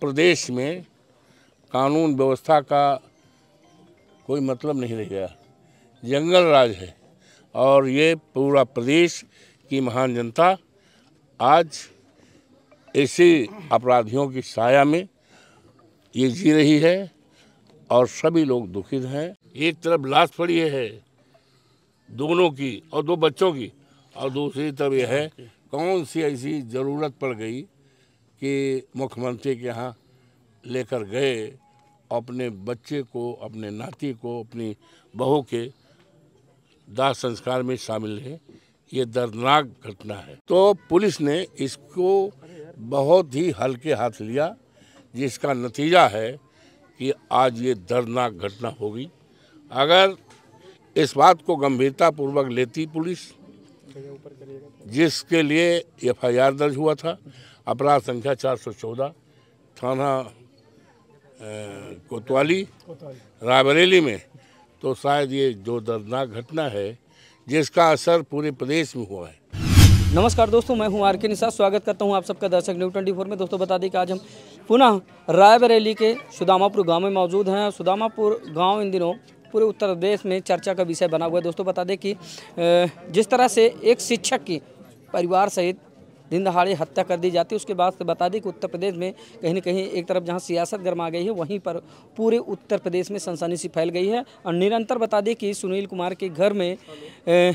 प्रदेश में कानून व्यवस्था का कोई मतलब नहीं रह गया जंगल राज है और ये पूरा प्रदेश की महान जनता आज ऐसे अपराधियों की साया में ये जी रही है और सभी लोग दुखित हैं एक तरफ लाश पड़ी है दोनों की और दो बच्चों की और दूसरी तरफ यह है कौन सी ऐसी ज़रूरत पड़ गई कि मुख्यमंत्री के यहाँ लेकर गए अपने बच्चे को अपने नाती को अपनी बहू के दाह संस्कार में शामिल है ये दर्दनाक घटना है तो पुलिस ने इसको बहुत ही हल्के हाथ लिया जिसका नतीजा है कि आज ये दर्दनाक घटना होगी अगर इस बात को गंभीरतापूर्वक लेती पुलिस जिसके लिए एफ दर्ज हुआ था अपराध संख्या 414 थाना कोतवाली रायबरेली में तो शायद ये जो दर्दनाक घटना है जिसका असर पूरे प्रदेश में हुआ है नमस्कार दोस्तों मैं हूं आर के निशा स्वागत करता हूं आप सबका दर्शक न्यूज ट्वेंटी फोर में दोस्तों बता दें कि आज हम पुनः रायबरेली के सुदामापुर गांव में मौजूद हैं सुदामापुर गांव इन दिनों पूरे उत्तर प्रदेश में चर्चा का विषय बना हुआ है दोस्तों बता दें कि जिस तरह से एक शिक्षक की परिवार सहित दिन दहाड़े हत्या कर दी जाती है उसके बाद से बता दें कि उत्तर प्रदेश में कहीं ना कहीं एक तरफ जहाँ सियासत गर्मा गई है वहीं पर पूरे उत्तर प्रदेश में सनसनी सी फैल गई है और निरंतर बता दें कि सुनील कुमार के घर में ए,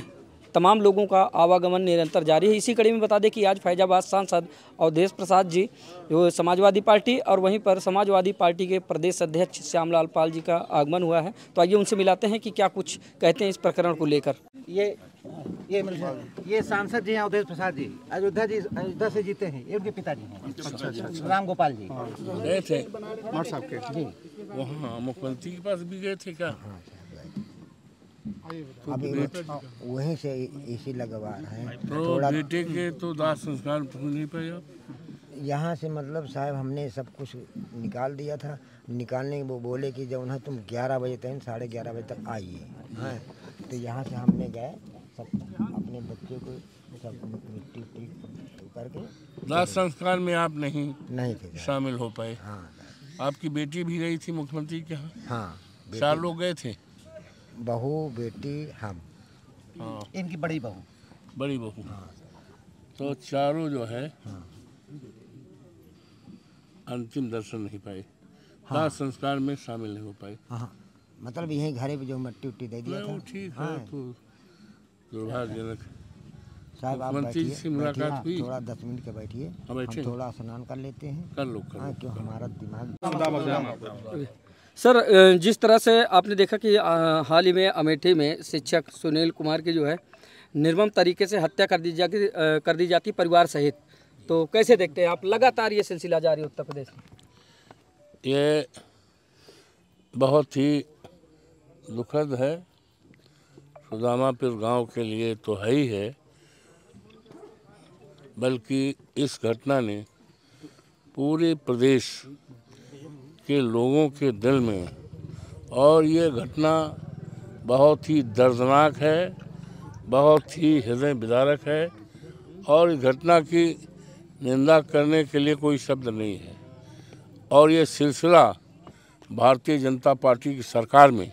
तमाम लोगों का आवागमन निरंतर जारी है इसी कड़ी में बता दें कि आज फैजाबाद सांसद अवधेश प्रसाद जी जो समाजवादी पार्टी और वहीं पर समाजवादी पार्टी के प्रदेश अध्यक्ष श्यामलाल पाल जी का आगमन हुआ है तो आइए उनसे मिलाते हैं कि क्या कुछ कहते हैं इस प्रकरण को लेकर ये ये ये सांसद जी हैं अवधेश प्रसाद जी अयोध्या जी अयोध्या से जीते हैं ये उनके पिताजी हैं अच्छा, अच्छा, अच्छा। राम गोपाल जी गए थे जी वहाँ मुख्यमंत्री के पास भी गए थे क्या हाँ, अभी तो वहीं से इसी लगवा रहे हैं तो, तो बेटे के तो दास संस्कार तो नहीं यहाँ से मतलब साहब हमने सब कुछ निकाल दिया था निकालने के वो बोले कि जब उन्हें तुम 11 बजे तक साढ़े ग्यारह बजे तक आइए हाँ। तो यहाँ से हमने गए सब अपने बच्चे को सब मिट्टी उट्टी करके दास संस्कार में आप नहीं नहीं थे शामिल हो पाए हाँ आपकी बेटी भी गई थी मुख्यमंत्री के यहाँ हाँ चार लोग गए थे बहू बेटी हम हाँ इनकी बड़ी बहू बड़ी बहू हाँ तो चारों जो है हाँ अंतिम दर्शन नहीं पाए हाँ संस्कार में शामिल नहीं हो पाए हाँ मतलब यही घरे पे जो मट्टी उट्टी दे दिया था ठीक तो है हाँ। तो दुर्भाग्यजनक साहब आप बैठिए से मुलाकात हुई हाँ, थोड़ा दस मिनट के हाँ, बैठिए हम थोड़ा स्नान कर लेते हैं कर लो कर हाँ क्यों हमारा दिमाग सर जिस तरह से आपने देखा कि हाल ही में अमेठी में शिक्षक सुनील कुमार की जो है निर्मम तरीके से हत्या कर दी जाती कर दी जाती परिवार सहित तो कैसे देखते हैं आप लगातार ये सिलसिला जारी उत्तर प्रदेश में ये बहुत ही दुखद है सुदामापुर गांव के लिए तो है ही है बल्कि इस घटना ने पूरे प्रदेश के लोगों के दिल में और ये घटना बहुत ही दर्दनाक है बहुत ही हृदय विदारक है और इस घटना की निंदा करने के लिए कोई शब्द नहीं है और ये सिलसिला भारतीय जनता पार्टी की सरकार में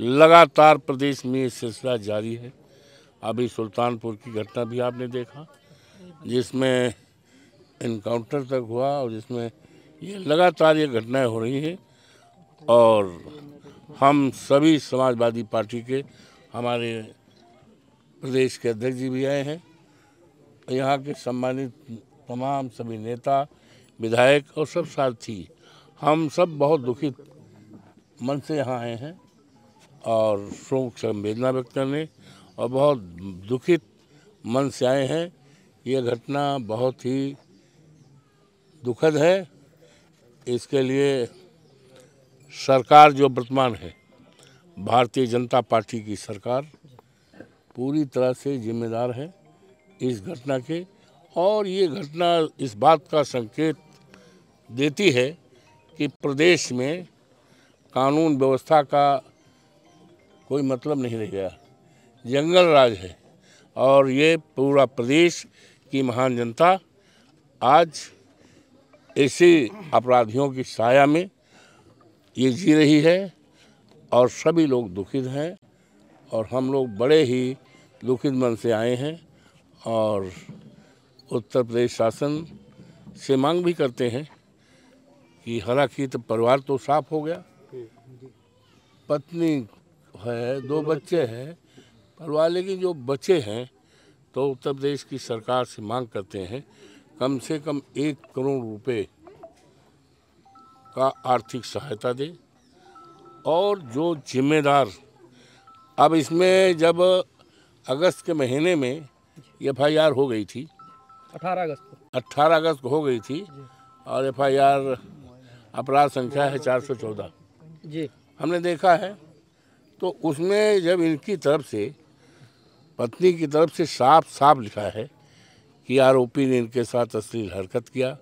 लगातार प्रदेश में ये सिलसिला जारी है अभी सुल्तानपुर की घटना भी आपने देखा जिसमें इनकाउंटर तक हुआ और जिसमें ये लगातार ये घटनाएं हो रही हैं और हम सभी समाजवादी पार्टी के हमारे प्रदेश के अध्यक्ष जी भी आए हैं यहाँ के सम्मानित तमाम सभी नेता विधायक और सब साथी हम सब बहुत दुखित मन से यहाँ आए हैं और शोक संवेदना व्यक्त करने और बहुत दुखित मन से आए हैं ये घटना बहुत ही दुखद है इसके लिए सरकार जो वर्तमान है भारतीय जनता पार्टी की सरकार पूरी तरह से जिम्मेदार है इस घटना के और ये घटना इस बात का संकेत देती है कि प्रदेश में कानून व्यवस्था का कोई मतलब नहीं रह गया जंगल राज है और ये पूरा प्रदेश की महान जनता आज ऐसे अपराधियों की साया में ये जी रही है और सभी लोग दुखित हैं और हम लोग बड़े ही दुखित मन से आए हैं और उत्तर प्रदेश शासन से मांग भी करते हैं कि हालांकि तो परिवार तो साफ हो गया पत्नी है दो बच्चे हैं परिवार लेकिन जो बच्चे हैं तो उत्तर प्रदेश की सरकार से मांग करते हैं कम से कम एक करोड़ रुपए का आर्थिक सहायता दे और जो जिम्मेदार अब इसमें जब अगस्त के महीने में एफ हो गई थी 18 अगस्त को 18 अगस्त को हो गई थी और एफ अपराध संख्या है 414 जी हमने देखा है तो उसमें जब इनकी तरफ से पत्नी की तरफ से साफ साफ लिखा है कि आरोपी ने इनके साथ अश्लील हरकत किया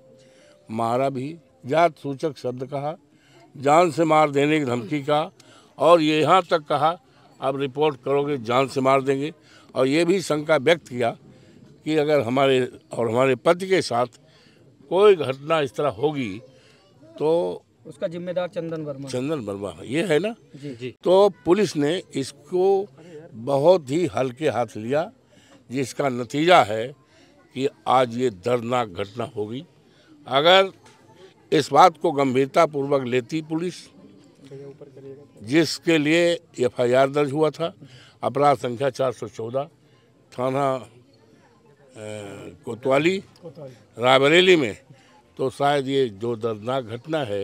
मारा भी जात सूचक शब्द कहा जान से मार देने की धमकी कहा और ये यहाँ तक कहा आप रिपोर्ट करोगे जान से मार देंगे और ये भी शंका व्यक्त किया कि अगर हमारे और हमारे पति के साथ कोई घटना इस तरह होगी तो उसका जिम्मेदार चंदन वर्मा चंदन वर्मा ये है ना जी जी तो पुलिस ने इसको बहुत ही हल्के हाथ लिया जिसका नतीजा है कि आज ये दर्दनाक घटना होगी अगर इस बात को गंभीरतापूर्वक लेती पुलिस जिसके लिए एफआईआर दर्ज हुआ था अपराध संख्या 414 थाना कोतवाली रायबरेली में तो शायद ये जो दर्दनाक घटना है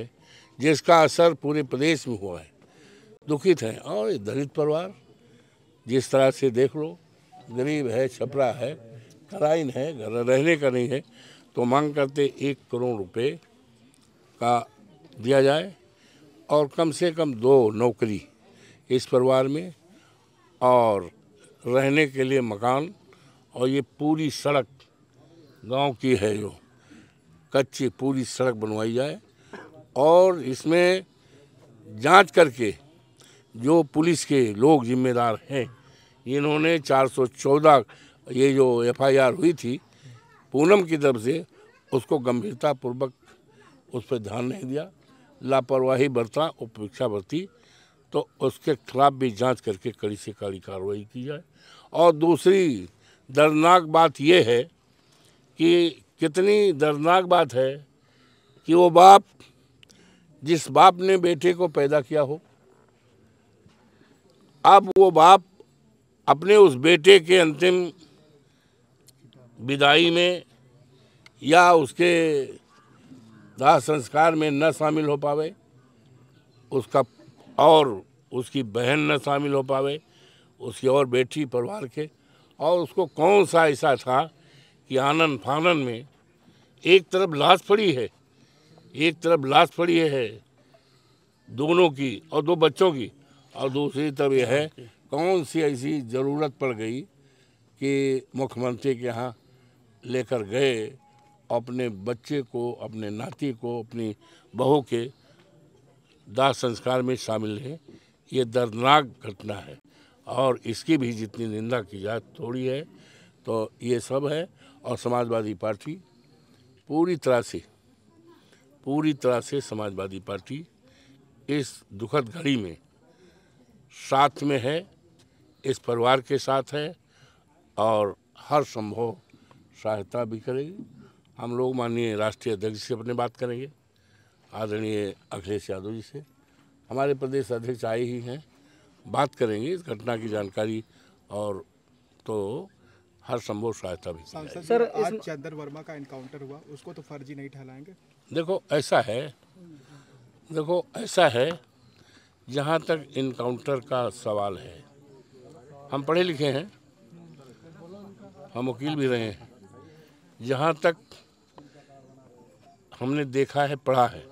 जिसका असर पूरे प्रदेश में हुआ है दुखित हैं और दलित परिवार जिस तरह से देख लो गरीब है छपरा है कराइन है घर रहने का नहीं है तो मांग करते एक करोड़ रुपए का दिया जाए और कम से कम दो नौकरी इस परिवार में और रहने के लिए मकान और ये पूरी सड़क गांव की है जो कच्ची पूरी सड़क बनवाई जाए और इसमें जांच करके जो पुलिस के लोग जिम्मेदार हैं इन्होंने 414 ये जो एफआईआर हुई थी पूनम की तरफ से उसको गंभीरतापूर्वक उस पर ध्यान नहीं दिया लापरवाही बरता उपेक्षा बरती तो उसके खिलाफ भी जांच करके कड़ी से कड़ी कार्रवाई की जाए और दूसरी दर्दनाक बात यह है कि कितनी दर्दनाक बात है कि वो बाप जिस बाप ने बेटे को पैदा किया हो अब वो बाप अपने उस बेटे के अंतिम विदाई में या उसके दाह संस्कार में न शामिल हो पावे उसका और उसकी बहन न शामिल हो पावे उसकी और बेटी परिवार के और उसको कौन सा ऐसा था कि आनंद फानन में एक तरफ लाश पड़ी है एक तरफ लाश पड़ी है दोनों की और दो बच्चों की और दूसरी तरफ यह है कौन सी ऐसी ज़रूरत पड़ गई कि मुख्यमंत्री के यहाँ लेकर गए अपने बच्चे को अपने नाती को अपनी बहू के दाह संस्कार में शामिल है ये दर्दनाक घटना है और इसकी भी जितनी निंदा की जाए थोड़ी है तो ये सब है और समाजवादी पार्टी पूरी तरह से पूरी तरह से समाजवादी पार्टी इस दुखद घड़ी में साथ में है इस परिवार के साथ है और हर संभव सहायता भी करेगी हम लोग माननीय राष्ट्रीय अध्यक्ष से अपने बात करेंगे आदरणीय अखिलेश यादव जी से हमारे प्रदेश अध्यक्ष आए ही हैं बात करेंगे इस घटना की जानकारी और तो हर संभव सहायता भी सर आज चंद्र वर्मा का इनकाउंटर हुआ उसको तो फर्जी नहीं ठहराएंगे देखो ऐसा है देखो ऐसा है जहाँ तक इनकाउंटर का सवाल है हम पढ़े लिखे हैं हम वकील भी रहे हैं जहाँ तक हमने देखा है पढ़ा है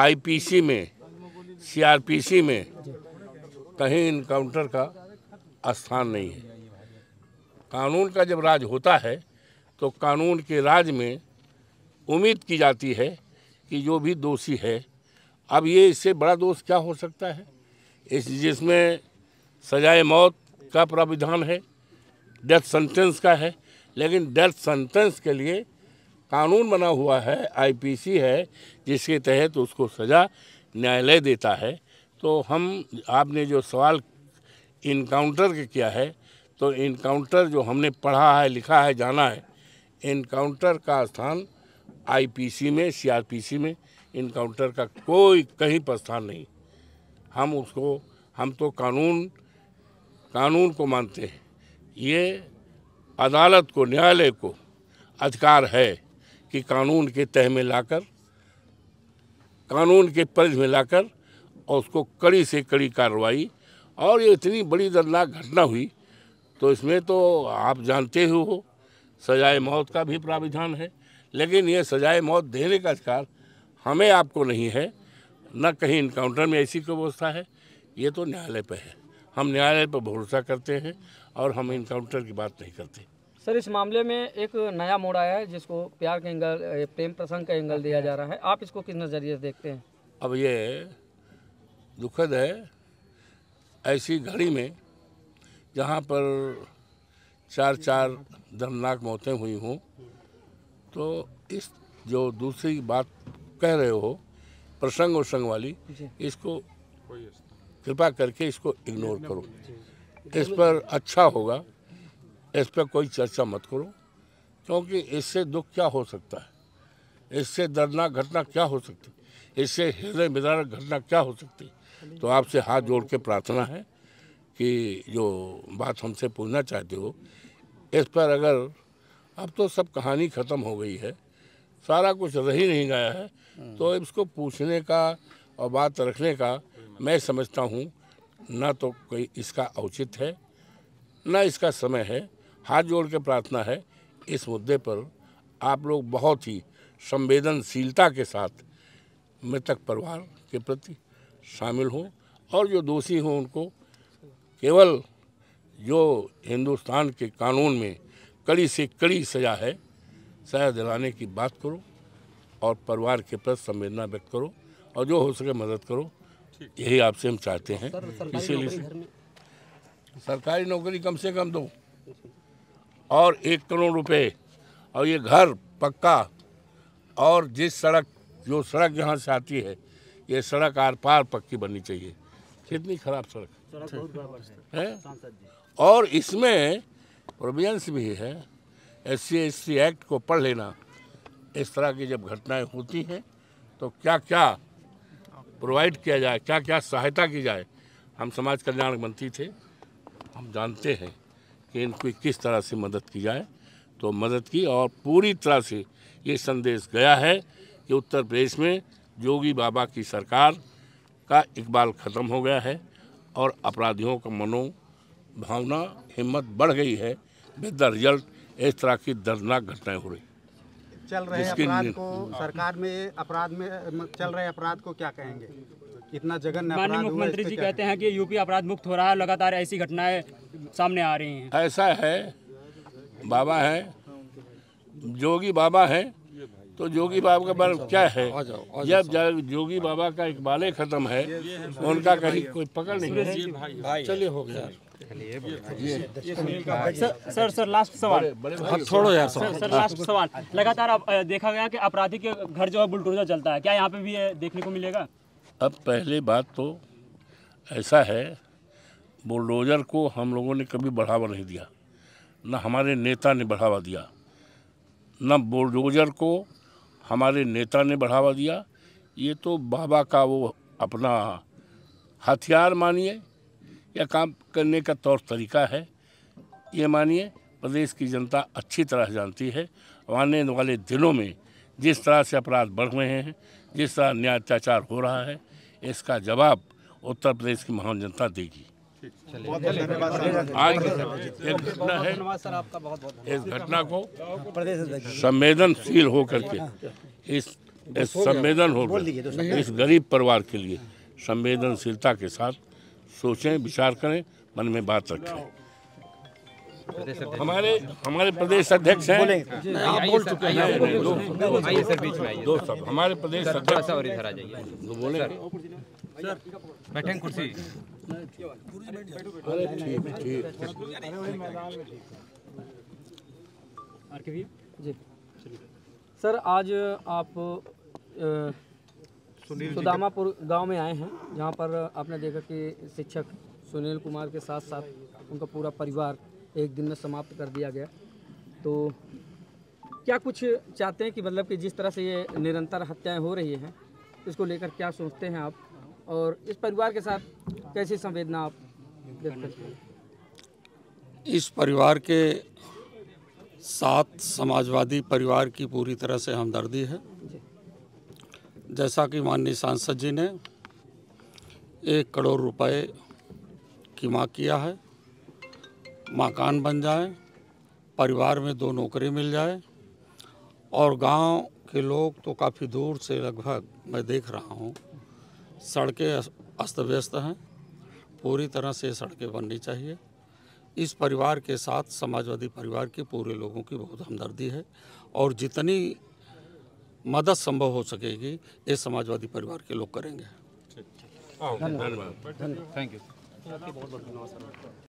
आईपीसी में सीआरपीसी में कहीं इनकाउंटर का स्थान नहीं है कानून का जब राज होता है तो कानून के राज में उम्मीद की जाती है कि जो भी दोषी है अब ये इससे बड़ा दोष क्या हो सकता है इस जिसमें सजाए मौत का प्राविधान है डेथ सेंटेंस का है लेकिन डेथ सेंटेंस के लिए कानून बना हुआ है आईपीसी है जिसके तहत उसको सज़ा न्यायालय देता है तो हम आपने जो सवाल इनकाउंटर के किया है तो इनकाउंटर जो हमने पढ़ा है लिखा है जाना है इनकाउंटर का स्थान आईपीसी में सीआरपीसी में इनकाउंटर का कोई कहीं पर स्थान नहीं हम उसको हम तो कानून कानून को मानते हैं ये अदालत को न्यायालय को अधिकार है कि कानून के तह में लाकर कानून के परिध में लाकर और उसको कड़ी से कड़ी कार्रवाई और ये इतनी बड़ी दर्दनाक घटना हुई तो इसमें तो आप जानते ही हो सजाए मौत का भी प्राविधान है लेकिन ये सजाए मौत देने का अधिकार हमें आपको नहीं है न कहीं इनकाउंटर में ऐसी कोई व्यवस्था है ये तो न्यायालय पर है हम न्यायालय पर भरोसा करते हैं और हम इनकाउंटर की बात नहीं करते सर इस मामले में एक नया मोड़ आया है जिसको प्यार का एंगल प्रेम प्रसंग का एंगल दिया जा रहा है आप इसको किस नज़रिए से देखते हैं अब ये दुखद है ऐसी घड़ी में जहाँ पर चार चार दर्दनाक मौतें हुई हों तो इस जो दूसरी बात कह रहे हो प्रसंग वसंग वाली इसको कृपा करके इसको इग्नोर करो इस पर अच्छा होगा इस पर कोई चर्चा मत करो क्योंकि इससे दुख क्या हो सकता है इससे दर्दनाक घटना क्या हो सकती इससे हृदय मिदारक घटना क्या हो सकती तो आपसे हाथ जोड़ के प्रार्थना है कि जो बात हमसे पूछना चाहते हो इस पर अगर अब तो सब कहानी ख़त्म हो गई है सारा कुछ रह ही नहीं गया है तो इसको पूछने का और बात रखने का मैं समझता हूँ ना तो कोई इसका औचित है ना इसका समय है हाथ जोड़ के प्रार्थना है इस मुद्दे पर आप लोग बहुत ही संवेदनशीलता के साथ मृतक परिवार के प्रति शामिल हों और जो दोषी हों उनको केवल जो हिंदुस्तान के कानून में कड़ी से कड़ी सजा है सजा दिलाने की बात करो और परिवार के प्रति संवेदना व्यक्त करो और जो हो सके मदद करो यही आपसे हम चाहते हैं इसीलिए सरकारी नौकरी कम से कम दो और एक करोड़ रुपए और ये घर पक्का और जिस सड़क जो सड़क यहाँ से आती है ये सड़क आर पार पक्की बननी चाहिए कितनी खराब सड़क है और इसमें प्रोविजंस भी है एस सी एक्ट को पढ़ लेना इस तरह की जब घटनाएं होती हैं तो क्या क्या प्रोवाइड किया जाए क्या क्या सहायता की जाए हम समाज कल्याण मंत्री थे हम जानते हैं कि इनकी किस तरह से मदद की जाए तो मदद की और पूरी तरह से ये संदेश गया है कि उत्तर प्रदेश में योगी बाबा की सरकार का इकबाल ख़त्म हो गया है और अपराधियों का मनो भावना हिम्मत बढ़ गई है विद द रिजल्ट इस तरह की दर्दनाक घटनाएं हो रही चल रहे अपराध को सरकार में अपराध में चल रहे अपराध को क्या कहेंगे इतना जगन माननीय मुख्यमंत्री जी कहते हैं कि यूपी अपराध मुक्त हो रहा है लगातार ऐसी घटनाएं सामने आ रही हैं ऐसा है बाबा है जोगी बाबा है तो जोगी बाबा का बारे क्या है जब जोगी बाबा का इकबाल खत्म है उनका कहीं कोई पकड़ नहीं है चलिए हो गया सर सर लास्ट सवाल छोड़ो यार सर सर लास्ट सवाल लगातार अब देखा गया कि अपराधी के घर जो है बुलडोजर चलता है क्या यहाँ पे भी देखने को मिलेगा अब पहले बात तो ऐसा है बुलडोजर को हम लोगों ने कभी बढ़ावा नहीं दिया ना हमारे नेता ने बढ़ावा दिया ना बुलडोजर को हमारे नेता ने बढ़ावा दिया ये तो बाबा का वो अपना हथियार मानिए या काम करने का तौर तरीका है ये मानिए प्रदेश की जनता अच्छी तरह जानती है आने वाले दिनों में जिस तरह से अपराध बढ़ रहे हैं जिस तरह न्याय अत्याचार हो रहा है इसका जवाब उत्तर प्रदेश की महान जनता देगी आज ये घटना है इस घटना को संवेदनशील होकर के हाँ। इस इस संवेदन हो इस गरीब परिवार के लिए संवेदनशीलता के साथ सोचें विचार करें मन में बात रखें हमारे हमारे प्रदेश अध्यक्ष हैं आप बोल चुके हैं दो सब हमारे प्रदेश अध्यक्ष तो बोले सर कुर्सी अरे ठीक ठीक जी सर आज आप सुदामापुर गांव में आए हैं जहां पर आपने देखा कि शिक्षक सुनील कुमार के साथ साथ उनका पूरा परिवार एक दिन में समाप्त कर दिया गया तो क्या कुछ चाहते हैं कि मतलब कि जिस तरह से ये निरंतर हत्याएं हो रही हैं इसको लेकर क्या सोचते हैं आप और इस परिवार के साथ कैसी संवेदना आप व्यक्त करते हैं इस परिवार के साथ समाजवादी परिवार की पूरी तरह से हमदर्दी है जैसा कि माननीय सांसद जी ने एक करोड़ रुपए की मांग किया है मकान बन जाए परिवार में दो नौकरी मिल जाए और गांव के लोग तो काफ़ी दूर से लगभग मैं देख रहा हूँ सड़कें अस्त व्यस्त हैं पूरी तरह से सड़कें बननी चाहिए इस परिवार के साथ समाजवादी परिवार के पूरे लोगों की बहुत हमदर्दी है और जितनी मदद संभव हो सकेगी ये समाजवादी परिवार के लोग करेंगे धन्यवाद थैंक यू